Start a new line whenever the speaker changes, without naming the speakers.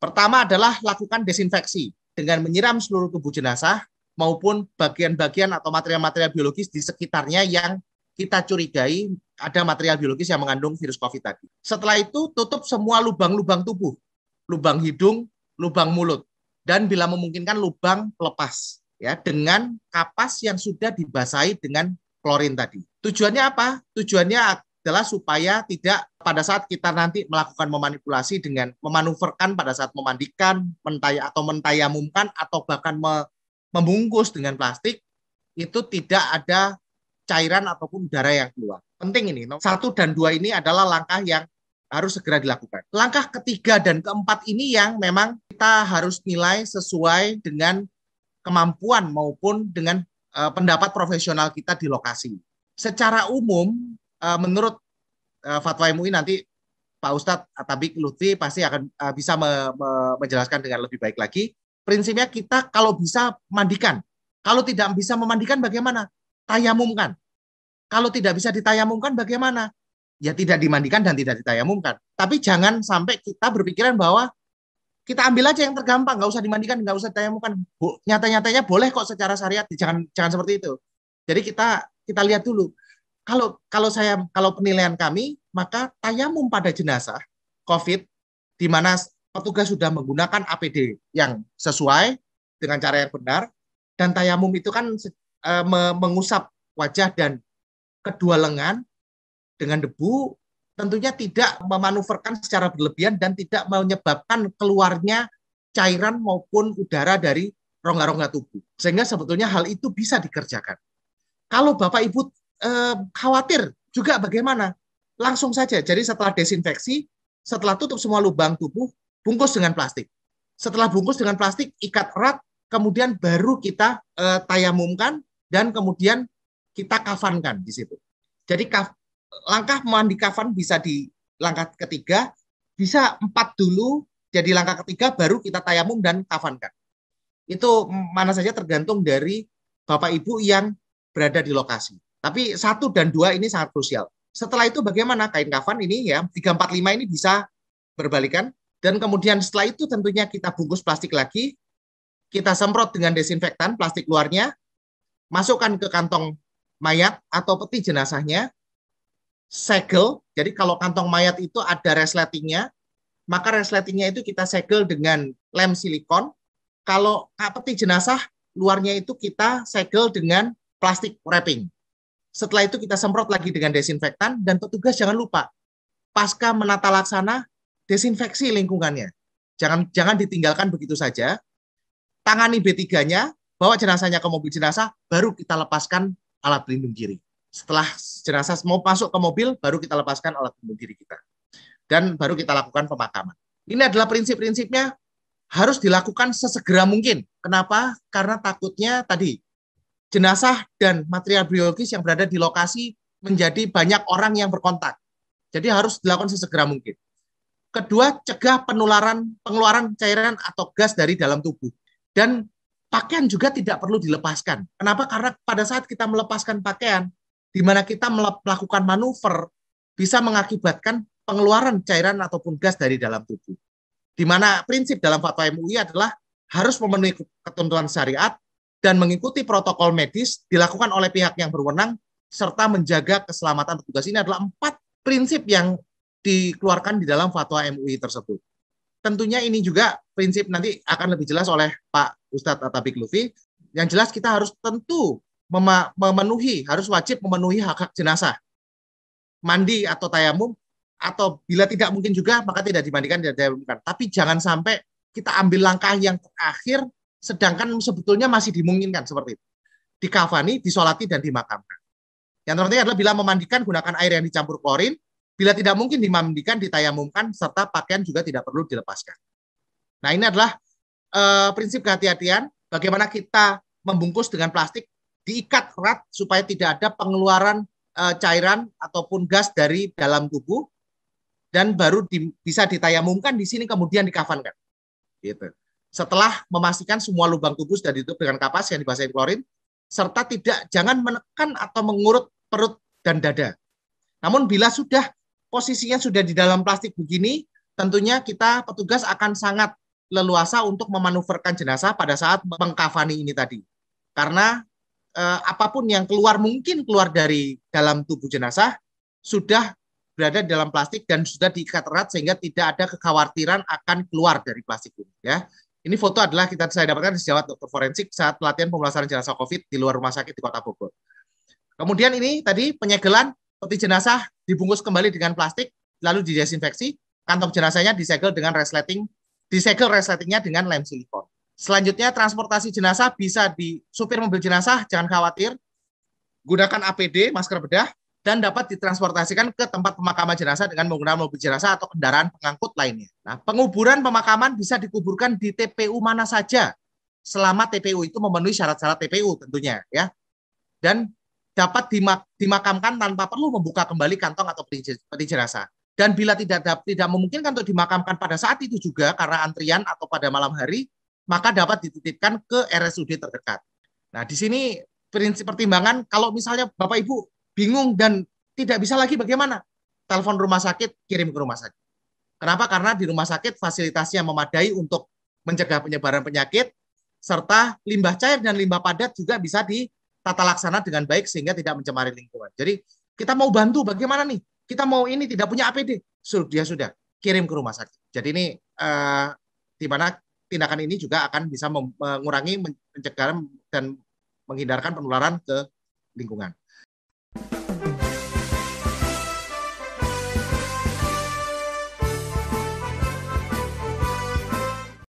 Pertama adalah lakukan desinfeksi dengan menyiram seluruh tubuh jenazah maupun bagian-bagian atau material-material biologis di sekitarnya yang kita curigai ada material biologis yang mengandung virus COVID tadi. Setelah itu tutup semua lubang-lubang tubuh, lubang hidung, lubang mulut, dan bila memungkinkan lubang pelepas ya dengan kapas yang sudah dibasahi dengan klorin tadi. Tujuannya apa? Tujuannya adalah supaya tidak pada saat kita nanti melakukan memanipulasi dengan memanuverkan pada saat memandikan, mentaya atau mentayamumkan atau bahkan me, membungkus dengan plastik itu tidak ada cairan ataupun udara yang keluar. Penting ini. Satu dan dua ini adalah langkah yang harus segera dilakukan. Langkah ketiga dan keempat ini yang memang kita harus nilai sesuai dengan kemampuan maupun dengan uh, pendapat profesional kita di lokasi. Secara umum, uh, menurut uh, fatwa MUI nanti Pak Ustadz Atabik Lutfi pasti akan uh, bisa me me menjelaskan dengan lebih baik lagi. Prinsipnya kita kalau bisa mandikan. Kalau tidak bisa memandikan bagaimana? Tayamumkan. Kalau tidak bisa ditayamumkan bagaimana? Ya tidak dimandikan dan tidak ditayamumkan. Tapi jangan sampai kita berpikiran bahwa kita ambil aja yang tergampang, nggak usah dimandikan, nggak usah ditayamumkan. Nyata-nyatanya boleh kok secara syariat, jangan jangan seperti itu. Jadi kita kita lihat dulu kalau kalau saya kalau penilaian kami maka tayamum pada jenazah COVID di mana petugas sudah menggunakan APD yang sesuai dengan cara yang benar dan tayamum itu kan e, mengusap wajah dan kedua lengan dengan debu tentunya tidak memanuverkan secara berlebihan dan tidak menyebabkan keluarnya cairan maupun udara dari rongga-rongga tubuh. Sehingga sebetulnya hal itu bisa dikerjakan. Kalau Bapak Ibu eh, khawatir juga bagaimana? Langsung saja. Jadi setelah desinfeksi, setelah tutup semua lubang tubuh, bungkus dengan plastik. Setelah bungkus dengan plastik, ikat erat, kemudian baru kita eh, tayamumkan dan kemudian kita kafankan di situ. Jadi kaf, langkah mandi kafan bisa di langkah ketiga, bisa empat dulu, jadi langkah ketiga baru kita tayamum dan kafankan. Itu mana saja tergantung dari Bapak Ibu yang berada di lokasi. Tapi satu dan dua ini sangat krusial. Setelah itu bagaimana kain kafan ini ya 345 ini bisa berbalikan dan kemudian setelah itu tentunya kita bungkus plastik lagi, kita semprot dengan desinfektan plastik luarnya, masukkan ke kantong mayat atau peti jenazahnya, segel. Jadi kalau kantong mayat itu ada resletingnya, maka resletingnya itu kita segel dengan lem silikon. Kalau peti jenazah, luarnya itu kita segel dengan plastik wrapping. Setelah itu kita semprot lagi dengan desinfektan dan petugas jangan lupa pasca menata laksana desinfeksi lingkungannya. Jangan jangan ditinggalkan begitu saja. Tangani B3-nya, bawa jenazahnya ke mobil jenazah, baru kita lepaskan alat pelindung diri. Setelah jenazah mau masuk ke mobil, baru kita lepaskan alat pelindung diri kita. Dan baru kita lakukan pemakaman. Ini adalah prinsip-prinsipnya harus dilakukan sesegera mungkin. Kenapa? Karena takutnya tadi jenazah dan material biologis yang berada di lokasi menjadi banyak orang yang berkontak. Jadi harus dilakukan sesegera mungkin. Kedua, cegah penularan pengeluaran cairan atau gas dari dalam tubuh. Dan pakaian juga tidak perlu dilepaskan. Kenapa? Karena pada saat kita melepaskan pakaian, di mana kita melakukan manuver, bisa mengakibatkan pengeluaran cairan ataupun gas dari dalam tubuh. Di mana prinsip dalam fatwa MUI adalah harus memenuhi ketentuan syariat, dan mengikuti protokol medis dilakukan oleh pihak yang berwenang serta menjaga keselamatan petugas. Ini adalah empat prinsip yang dikeluarkan di dalam fatwa MUI tersebut. Tentunya ini juga prinsip nanti akan lebih jelas oleh Pak Ustadz Atabik Lufi. Yang jelas kita harus tentu memenuhi, harus wajib memenuhi hak-hak jenazah. Mandi atau tayamum, atau bila tidak mungkin juga, maka tidak dimandikan, tidak dimandikan. Tapi jangan sampai kita ambil langkah yang terakhir sedangkan sebetulnya masih dimungkinkan seperti itu. Dikafani, disolati, dan dimakamkan. Yang terpenting adalah bila memandikan gunakan air yang dicampur klorin, bila tidak mungkin dimandikan, ditayamumkan, serta pakaian juga tidak perlu dilepaskan. Nah ini adalah uh, prinsip kehati-hatian, bagaimana kita membungkus dengan plastik, diikat erat supaya tidak ada pengeluaran uh, cairan ataupun gas dari dalam tubuh, dan baru di, bisa ditayamumkan di sini kemudian dikafankan. Gitu setelah memastikan semua lubang tubuh sudah ditutup dengan kapas yang dibasahi klorin, serta tidak jangan menekan atau mengurut perut dan dada. Namun bila sudah posisinya sudah di dalam plastik begini, tentunya kita petugas akan sangat leluasa untuk memanuverkan jenazah pada saat mengkafani ini tadi. Karena eh, apapun yang keluar mungkin keluar dari dalam tubuh jenazah sudah berada dalam plastik dan sudah diikat erat sehingga tidak ada kekhawatiran akan keluar dari plastik ini ya. Ini foto adalah kita saya dapatkan di sejawat dokter forensik saat pelatihan pemulasaran jenazah COVID di luar rumah sakit di Kota Bogor. Kemudian ini tadi penyegelan peti jenazah dibungkus kembali dengan plastik lalu didesinfeksi, kantong jenazahnya disegel dengan resleting, disegel resletingnya dengan lem silikon. Selanjutnya transportasi jenazah bisa di supir mobil jenazah, jangan khawatir. Gunakan APD, masker bedah, dan dapat ditransportasikan ke tempat pemakaman jenazah dengan menggunakan mobil jenazah atau kendaraan pengangkut lainnya. Nah, penguburan pemakaman bisa dikuburkan di TPU mana saja selama TPU itu memenuhi syarat-syarat TPU tentunya ya. Dan dapat dimak dimakamkan tanpa perlu membuka kembali kantong atau peti jenazah. Dan bila tidak tidak memungkinkan untuk dimakamkan pada saat itu juga karena antrian atau pada malam hari, maka dapat dititipkan ke RSUD terdekat. Nah, di sini prinsip pertimbangan kalau misalnya Bapak Ibu bingung dan tidak bisa lagi bagaimana? Telepon rumah sakit, kirim ke rumah sakit. Kenapa? Karena di rumah sakit fasilitasnya memadai untuk mencegah penyebaran penyakit, serta limbah cair dan limbah padat juga bisa ditata laksana dengan baik sehingga tidak mencemari lingkungan. Jadi kita mau bantu bagaimana nih? Kita mau ini tidak punya APD, Suruh dia sudah kirim ke rumah sakit. Jadi ini eh, di mana tindakan ini juga akan bisa mengurangi mencegah dan menghindarkan penularan ke lingkungan.